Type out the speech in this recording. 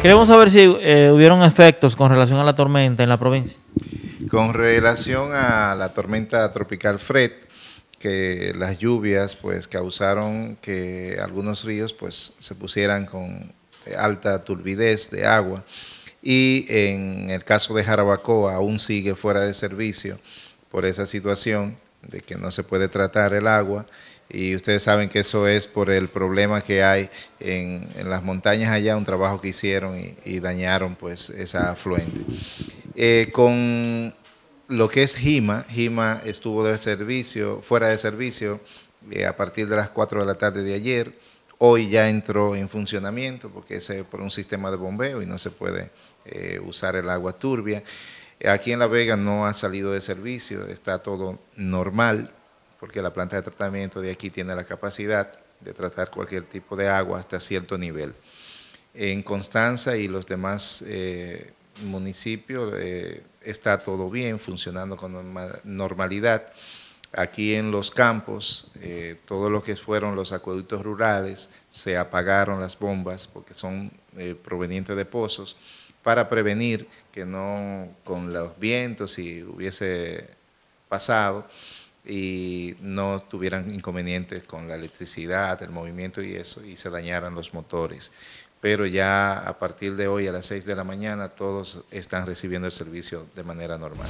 Queremos saber si eh, hubieron efectos con relación a la tormenta en la provincia. Con relación a la tormenta tropical Fred, que las lluvias pues causaron que algunos ríos pues se pusieran con alta turbidez de agua y en el caso de Jarabacoa aún sigue fuera de servicio por esa situación de que no se puede tratar el agua y ustedes saben que eso es por el problema que hay en, las montañas allá, un trabajo que hicieron y, dañaron pues esa afluente. Eh, con lo que es Jima, Jima estuvo de servicio, fuera de servicio eh, a partir de las 4 de la tarde de ayer, hoy ya entró en funcionamiento porque es eh, por un sistema de bombeo y no se puede usar el agua turbia. Aquí en La Vega no ha salido de servicio, está todo normal, porque la planta de tratamiento de aquí tiene la capacidad de tratar cualquier tipo de agua hasta cierto nivel. En Constanza y los demás eh, municipios eh, está todo bien, funcionando con normalidad. Aquí en los campos, eh, todo lo que fueron los acueductos rurales, se apagaron las bombas porque son eh, provenientes de pozos para prevenir que no con los vientos si hubiese pasado, y no tuvieran inconvenientes con la electricidad, el movimiento y eso, y se dañaran los motores. Pero ya a partir de hoy a las 6 de la mañana todos están recibiendo el servicio de manera normal.